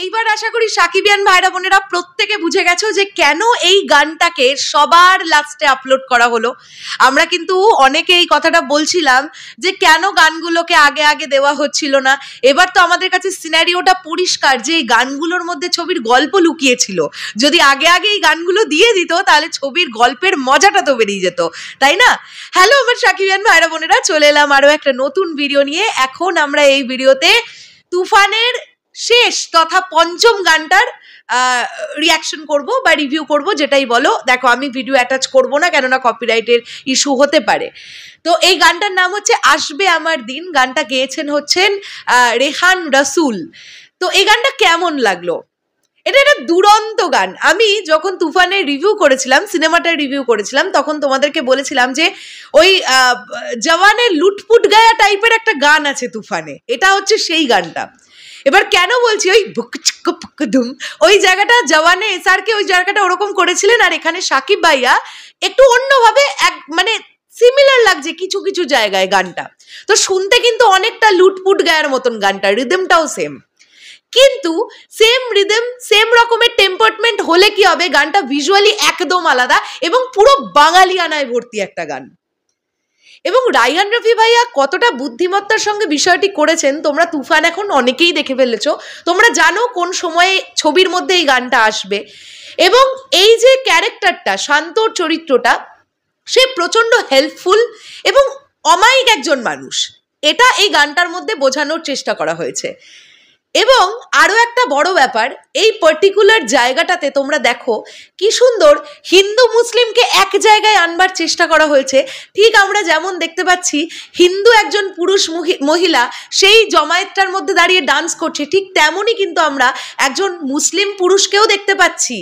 এইবার আশা করি সাকিবিয়ান ভাইরা বোনেরা প্রত্যেকে বুঝে গেছো যে কেন এই গানটাকে সবার লাস্টে আপলোড করা হলো আমরা কিন্তু অনেকে এই কথাটা বলছিলাম যে কেন গানগুলোকে আগে আগে দেওয়া হচ্ছিল না এবার তো আমাদের কাছে সিনারিওটা পরিষ্কার যে এই গানগুলোর মধ্যে ছবির গল্প লুকিয়েছিল যদি আগে আগে এই গানগুলো দিয়ে দিত তাহলে ছবির গল্পের মজাটা তো বেরিয়ে যেত তাই না হ্যালো আমার সাকিবিয়ান ভাইরা বোনেরা চলে এলাম আরও একটা নতুন ভিডিও নিয়ে এখন আমরা এই ভিডিওতে তুফানের শেষ তথা পঞ্চম গানটার রিয়াকশন করব বা রিভিউ করব যেটাই বলো দেখো আমি ভিডিও অ্যাটাচ করব না কেননা কপিরাইটের ইস্যু হতে পারে তো এই গানটার নাম হচ্ছে আসবে আমার দিন গানটা গেয়েছেন হচ্ছেন রেহান রসুল তো এই গানটা কেমন লাগলো এটা একটা দুরন্ত গান আমি যখন তুফানের রিভিউ করেছিলাম সিনেমাটা রিভিউ করেছিলাম তখন তোমাদেরকে বলেছিলাম যে ওই জওয়ানের লুটপুট গায়া টাইপের একটা গান আছে তুফানে এটা হচ্ছে সেই গানটা এবার কেন বলছি ওই ধুম ওই জায়গাটা জওয়ানে এসআরকে ওই জায়গাটা ওরকম করেছিলেন আর এখানে সাকিব ভাইয়া একটু অন্যভাবে এক মানে সিমিলার লাগছে কিছু কিছু জায়গায় গানটা তো শুনতে কিন্তু অনেকটা লুটপুট গায়ের মতন গানটা রিদমটাও সেম কিন্তু সেম রিদম সেম রকমের টেম্পারমেন্ট হলে কি হবে গানটা ভিজুয়ালি একদম আলাদা এবং পুরো বাঙালিয়ানায় ভর্তি একটা গান এবং রায়হান রফি ভাইয়া কতটা বুদ্ধিমত্তার সঙ্গে বিষয়টি করেছেন তোমরা তুফান এখন অনেকেই দেখে ফেলেছ তোমরা জানো কোন সময়ে ছবির মধ্যে এই গানটা আসবে এবং এই যে ক্যারেক্টারটা শান্তর চরিত্রটা সে প্রচণ্ড হেল্পফুল এবং অমায়িক একজন মানুষ এটা এই গানটার মধ্যে বোঝানোর চেষ্টা করা হয়েছে এবং আরও একটা বড় ব্যাপার এই পার্টিকুলার জায়গাটাতে তোমরা দেখো কি সুন্দর হিন্দু মুসলিমকে এক জায়গায় আনবার চেষ্টা করা হয়েছে ঠিক আমরা যেমন দেখতে পাচ্ছি হিন্দু একজন পুরুষ মহিলা সেই জমায়েতটার মধ্যে দাঁড়িয়ে ডান্স করছে ঠিক তেমনই কিন্তু আমরা একজন মুসলিম পুরুষকেও দেখতে পাচ্ছি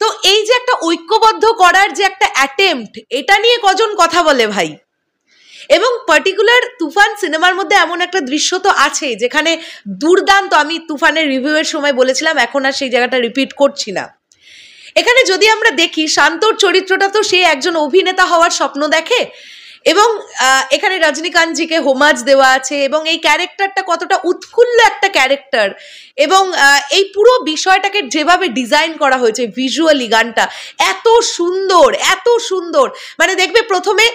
তো এই যে একটা ঐক্যবদ্ধ করার যে একটা অ্যাটেম্পট এটা নিয়ে কজন কথা বলে ভাই এবং পার্টিকুলার তুফান সিনেমার মধ্যে এমন একটা দৃশ্য তো আছেই যেখানে দুর্দান্ত আমি তুফানের রিভিউয়ের সময় বলেছিলাম এখন আর সেই জায়গাটা রিপিট করছি না এখানে যদি আমরা দেখি শান্তর চরিত্রটা তো সে একজন অভিনেতা হওয়ার স্বপ্ন দেখে এবং এখানে রজনীকান্তজিকে হোমাজ দেওয়া আছে এবং এই ক্যারেক্টারটা কতটা উৎফুল্ল একটা ক্যারেক্টার এবং এই পুরো বিষয়টাকে যেভাবে ডিজাইন করা হয়েছে ভিজুয়ালি গানটা এত সুন্দর এত সুন্দর মানে দেখবে প্রথমে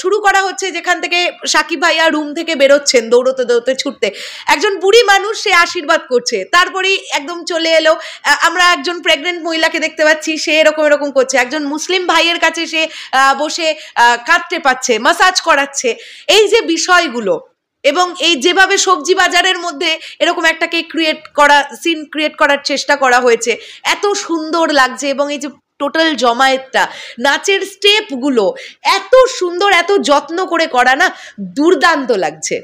শুরু করা হচ্ছে যেখান থেকে সাকিব ভাইয়া রুম থেকে বেরোচ্ছেন দৌড়তে দৌড়তে ছুটতে একজন বুড়ি মানুষ সে আশীর্বাদ করছে তারপরেই একদম চলে এলো আমরা একজন প্রেগনেন্ট মহিলাকে দেখতে পাচ্ছি সে এরকম এরকম করছে একজন মুসলিম ভাইয়ের কাছে সে বসে কাঁদতে পারছে খাওয়াচ্ছে মাসাজ করাচ্ছে এই যে বিষয়গুলো এবং এই যেভাবে সবজি বাজারের মধ্যে এরকম একটাকে ক্রিয়েট করা সিন ক্রিয়েট করার চেষ্টা করা হয়েছে এত সুন্দর লাগছে এবং এই যে টোটাল জমায়েতটা নাচের স্টেপগুলো এত সুন্দর এত যত্ন করে করা না দুর্দান্ত লাগছে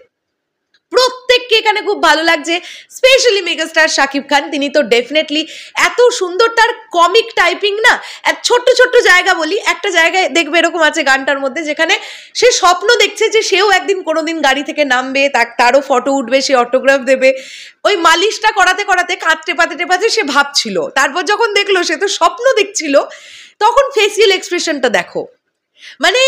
প্রত্যেককে এখানে খুব ভালো লাগছে স্পেশালি মেগাস্টার শাকিব খান তিনি তো ডেফিনেটলি এত সুন্দর তার কমিক টাইপিং না ছোট্ট ছোট্ট জায়গা বলি একটা জায়গায় দেখবে এরকম আছে গানটার মধ্যে যেখানে সে স্বপ্ন দেখছে যে সেও একদিন কোনোদিন গাড়ি থেকে নামবে তারও ফটো উঠবে সে অটোগ্রাফ দেবে ওই মালিশটা করাতে করাতে কাঁদতে পাতে টেপাতে সে ভাবছিল তারপর যখন দেখলো সে তো স্বপ্ন দেখছিল তখন ফেসিয়াল এক্সপ্রেশনটা দেখো মানে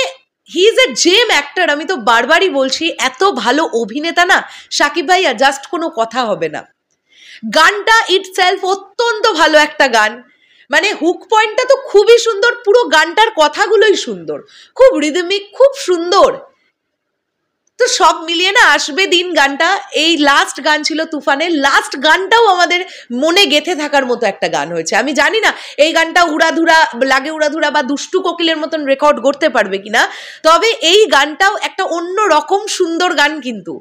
he is a gem actor আমি তো বারবারই বলছি এত ভালো অভিনেতা না সাকিব ভাইয়া জাস্ট কোনো কথা হবে না গানটা ইট সেলফ অত্যন্ত ভালো একটা গান মানে হুক পয়েন্টটা তো খুবই সুন্দর পুরো গানটার কথাগুলোই সুন্দর খুব রিদমিক খুব সুন্দর তো সব মিলিয়ে না আসবে দিন গানটা এই লাস্ট গান ছিল তুফানের লাস্ট গানটাও আমাদের মনে গেথে থাকার মতো একটা গান হয়েছে আমি জানি না এই গানটা উড়াধুরা লাগে উড়াধুরা বা দুষ্টু কোকিলের মতন রেকর্ড করতে পারবে কিনা তবে এই গানটাও একটা অন্য রকম সুন্দর গান কিন্তু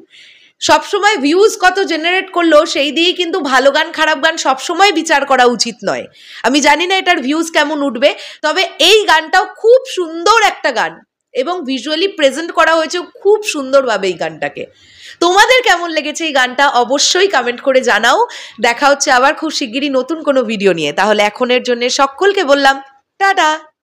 সবসময় ভিউজ কত জেনারেট করলো সেই দিয়েই কিন্তু ভালো গান খারাপ গান সবসময় বিচার করা উচিত নয় আমি জানি না এটার ভিউজ কেমন উঠবে তবে এই গানটাও খুব সুন্দর একটা গান এবং ভিজুয়ালি প্রেজেন্ট করা হয়েছে খুব সুন্দরভাবে এই গানটাকে তোমাদের কেমন লেগেছে এই গানটা অবশ্যই কমেন্ট করে জানাও দেখা হচ্ছে আবার খুব শিগগিরই নতুন কোনো ভিডিও নিয়ে তাহলে এখনের জন্য সকলকে বললাম টাটা